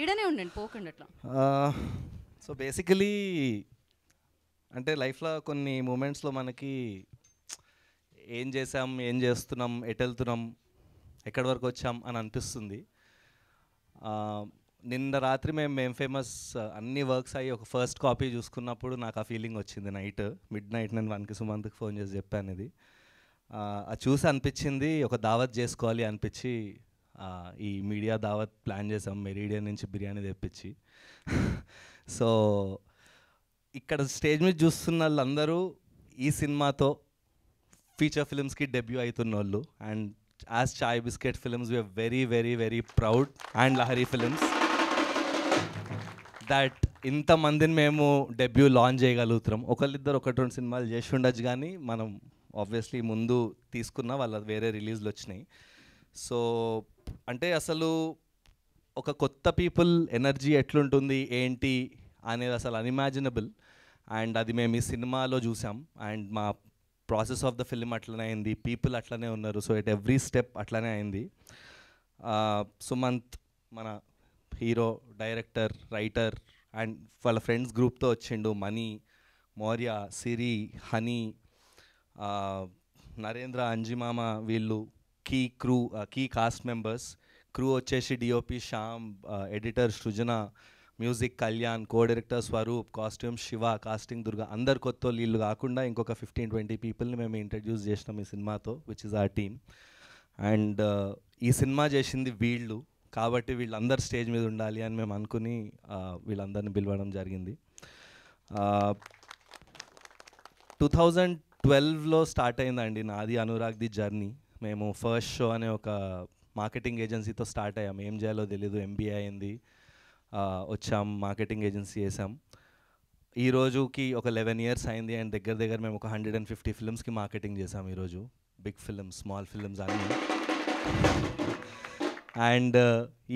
ఈడనే ఉండండి పోకండి అట్లా సో బేసికలీ అంటే లైఫ్లో కొన్ని మూమెంట్స్లో మనకి ఏం చేసాం ఏం చేస్తున్నాం ఎటు వెళ్తున్నాం ఎక్కడి వరకు వచ్చాం అని అనిపిస్తుంది నిన్న రాత్రి మేము మేము ఫేమస్ అన్ని వర్క్స్ అయ్యి ఒక ఫస్ట్ కాపీ చూసుకున్నప్పుడు నాకు ఆ ఫీలింగ్ వచ్చింది నైట్ మిడ్ నైట్ నేను వన్కి సుమంత్కి ఫోన్ చేసి చెప్పాను ఇది అది చూసి అనిపించింది ఒక దావత్ చేసుకోవాలి అనిపించి ఈ మీడియా దావత్ ప్లాన్ చేసాం మెరీడియన్ నుంచి బిర్యానీ తెప్పించి సో ఇక్కడ స్టేజ్ మీద చూస్తున్న వాళ్ళందరూ ఈ సినిమాతో ఫీచర్ ఫిల్మ్స్కి డెబ్యూ అవుతున్న వాళ్ళు and as Chai biscuit films we are very very very proud and Lahari films that ఇంతమందిని మేము డెబ్యూ లాంచ్ చేయగలుగుతున్నాం ఒకళ్ళిద్దరు ఒకటి రెండు సినిమాలు చేసి ఉండొచ్చు కానీ మనం ఆబ్వియస్లీ ముందు తీసుకున్న వాళ్ళ వేరే రిలీజ్లు వచ్చినాయి సో అంటే అసలు ఒక కొత్త పీపుల్ ఎనర్జీ ఎట్లుంటుంది ఏంటి అనేది అసలు అన్ఇమాజినబుల్ అండ్ అది మేము ఈ సినిమాలో చూసాం అండ్ మా ప్రాసెస్ ఆఫ్ ద ఫిల్మ్ అట్లనే అయింది పీపుల్ అట్లనే ఉన్నారు సో ఇట్ ఎవ్రీ స్టెప్ అట్లనే అయింది సుమంత్ మన హీరో డైరెక్టర్ రైటర్ అండ్ వాళ్ళ ఫ్రెండ్స్ గ్రూప్తో వచ్చిండు మనీ మౌర్య సిరి హనీ నరేంద్ర అంజిమామ వీళ్ళు key crew key cast members crew వచ్చేసి DOP Shyam editor Srujana music Kalyan co director Swaroop costume Shiva casting Durga అందరు కొత్త వీళ్ళు కాకుండా ఇంకొక ఫిఫ్టీన్ ట్వంటీ పీపుల్ని మేము ఇంట్రడ్యూస్ చేసినాం ఈ సినిమాతో which is our team and ఈ సినిమా చేసింది వీళ్ళు కాబట్టి వీళ్ళందరు స్టేజ్ మీద ఉండాలి అని మేము అనుకుని వీళ్ళందరిని పిలవడం జరిగింది టూ థౌజండ్ ట్వెల్వ్లో స్టార్ట్ అయిందండి నాది అనురాగ్ ది జర్నీ మేము ఫస్ట్ షో అనే ఒక మార్కెటింగ్ ఏజెన్సీతో స్టార్ట్ అయ్యాం ఏం చేయాలో తెలీదు ఎంబీఏ అయింది వచ్చాం మార్కెటింగ్ ఏజెన్సీ చేసాం ఈ రోజుకి ఒక లెవెన్ ఇయర్స్ అయింది అండ్ దగ్గర దగ్గర మేము ఒక హండ్రెడ్ అండ్ ఫిఫ్టీ ఫిల్మ్స్కి మార్కెటింగ్ చేసాం ఈరోజు బిగ్ ఫిల్మ్స్ స్మాల్ ఫిల్మ్స్ అన్నీ అండ్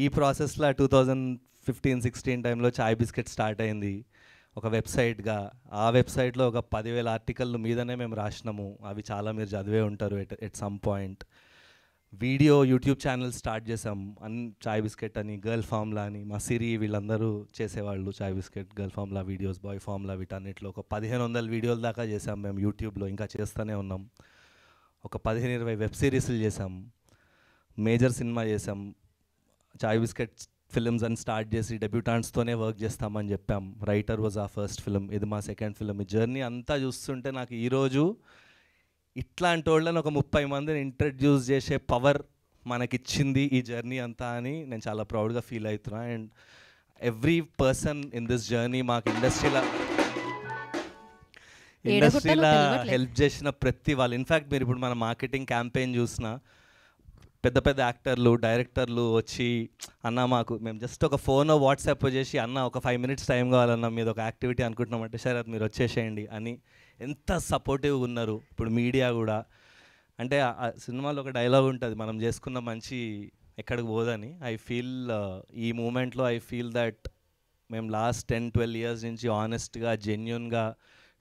ఈ ప్రాసెస్లో టూ థౌజండ్ ఫిఫ్టీన్ సిక్స్టీన్ టైంలో చాయ్ బిస్కెట్ స్టార్ట్ అయింది ఒక వెబ్సైట్గా ఆ వెబ్సైట్లో ఒక పదివేల ఆర్టికల్ మీదనే మేము రాసినాము అవి చాలా మీరు చదివే ఉంటారు at at some point video YouTube channel start చేసాం అన్ చాయ్ బిస్కెట్ అని గర్ల్ ఫామ్లా అని మా సిరి వీళ్ళందరూ చేసేవాళ్ళు చాయ్ బిస్కెట్ గర్ల్ ఫామ్లా వీడియోస్ బాయ్ ఫామ్లా వీటన్నిటిలో ఒక పదిహేను వందల వీడియోల దాకా చేసాం మేము యూట్యూబ్లో ఇంకా చేస్తూనే ఉన్నాం ఒక పదిహేను ఇరవై వెబ్ సిరీస్లు చేసాం మేజర్ సినిమా చేసాం చాయ్ బిస్కెట్ ఫిల్మ్స్ అని స్టార్ట్ చేసి డెబ్యూటాన్స్తోనే వర్క్ చేస్తామని చెప్పాం రైటర్ వాజ్ ఆ ఫస్ట్ ఫిల్మ్ ఇది మా సెకండ్ ఫిల్మ్ ఈ జర్నీ అంతా చూస్తుంటే నాకు ఈరోజు ఇట్లాంటి వాళ్ళని ఒక ముప్పై మందిని ఇంట్రడ్యూస్ చేసే పవర్ మనకిచ్చింది ఈ జర్నీ అంతా అని నేను చాలా ప్రౌడ్గా ఫీల్ అవుతున్నా and every person in this journey మాకు ఇండస్ట్రీలో ఇండస్ట్రీలో హెల్ప్ చేసిన ప్రతి వాళ్ళు ఇన్ఫ్యాక్ట్ మీరు ఇప్పుడు మన మార్కెటింగ్ క్యాంపెయిన్ చూసిన పెద్ద పెద్ద యాక్టర్లు డైరెక్టర్లు వచ్చి అన్న మాకు మేము జస్ట్ ఒక ఫోన్ వాట్సాప్ చేసి అన్న ఒక ఫైవ్ మినిట్స్ టైం కావాలన్న మీద ఒక యాక్టివిటీ అనుకుంటున్నామంటే సరే అది మీరు వచ్చేసేయండి అని ఎంత సపోర్టివ్ ఉన్నారు ఇప్పుడు మీడియా కూడా అంటే ఆ సినిమాలో ఒక డైలాగ్ ఉంటుంది మనం చేసుకున్న మంచి ఎక్కడికి పోదని ఐ ఫీల్ ఈ మూమెంట్లో ఐ ఫీల్ దట్ మేము లాస్ట్ టెన్ ట్వెల్వ్ ఇయర్స్ నుంచి ఆనెస్ట్గా జెన్యున్గా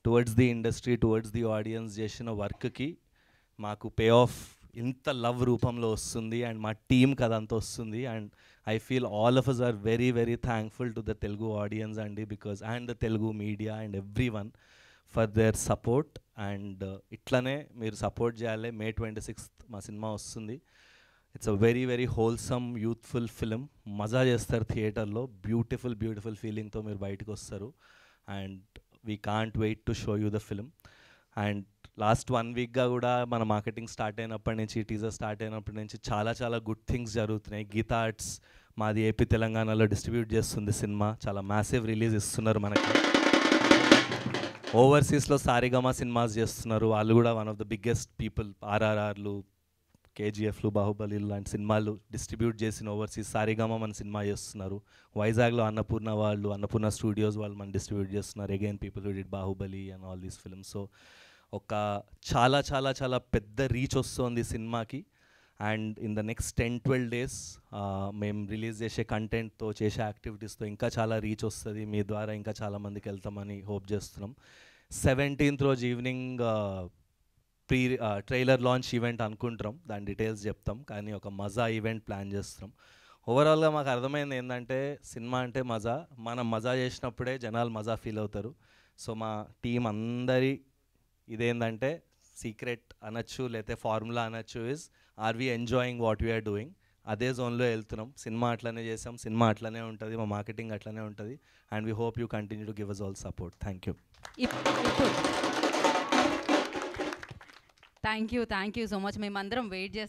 towards the industry towards the audience చేసిన వర్క్కి మాకు పే ఆఫ్ ఇంత లవ్ రూపంలో వస్తుంది అండ్ మా టీంకి అదంతా వస్తుంది and I feel all of us are very very thankful to the Telugu audience అండి because and the Telugu media and everyone for their support and ఇట్లనే మీరు సపోర్ట్ చేయాలి మే ట్వంటీ సిక్స్త్ మా సినిమా వస్తుంది it's a very very wholesome youthful film మజా చేస్తారు థియేటర్లో బ్యూటిఫుల్ బ్యూటిఫుల్ ఫీలింగ్తో మీరు బయటకు వస్తారు and we can't wait to show you the film and last one వీక్గా కూడా మన మార్కెటింగ్ స్టార్ట్ అయినప్పటి నుంచి టీజర్ స్టార్ట్ అయినప్పటి నుంచి చాలా చాలా గుడ్ థింగ్స్ జరుగుతున్నాయి గీత ఆర్ట్స్ మాది ఏపీ తెలంగాణలో డిస్ట్రిబ్యూట్ చేస్తుంది సినిమా చాలా మ్యాసివ్ రిలీజ్ ఇస్తున్నారు మనకి ఓవర్సీస్లో సారిగమా సినిమాస్ చేస్తున్నారు వాళ్ళు కూడా one of the biggest people ఆర్ఆర్ఆర్లు కేజీఎఫ్లు బాహుబలి లాంటి సినిమాలు డిస్ట్రిబ్యూట్ చేసిన ఓవర్సీస్ సారిగామ మన సినిమా చేస్తున్నారు వైజాగ్లో అన్నపూర్ణ వాళ్ళు అన్నపూర్ణ స్టూడియోస్ వాళ్ళు మనం డిస్ట్రిబ్యూట్ చేస్తున్నారు again people who did Baahubali and all these films so ఒక చాలా చాలా చాలా పెద్ద రీచ్ వస్తుంది సినిమాకి and in the next ten twelve days మేము రిలీజ్ చేసే కంటెంట్తో చేసే యాక్టివిటీస్తో ఇంకా చాలా రీచ్ వస్తుంది మీ ద్వారా ఇంకా చాలామందికి వెళ్తామని హోప్ చేస్తున్నాం సెవెంటీన్త్ రోజు evening pre trailer launch event అనుకుంటున్నాం దాని డీటెయిల్స్ చెప్తాం కానీ ఒక మజా ఈవెంట్ ప్లాన్ చేస్తున్నాం ఓవరాల్గా మాకు అర్థమైంది ఏంటంటే సినిమా అంటే మజా మనం మజా చేసినప్పుడే జనాలు మజా ఫీల్ అవుతారు సో మా టీం అందరి ఇదేంటంటే సీక్రెట్ అనొచ్చు లేకపోతే ఫార్ములా అనొచ్చు is are we enjoying what we are doing అదే జోన్లో వెళ్తున్నాం సినిమా అట్లనే చేసాం సినిమా అట్లనే ఉంటుంది మా మార్కెటింగ్ అట్లనే ఉంటుంది and we hope you continue to give us all support thank you thank you thank you so much మేమందరం వెయిట్ చేస్తాం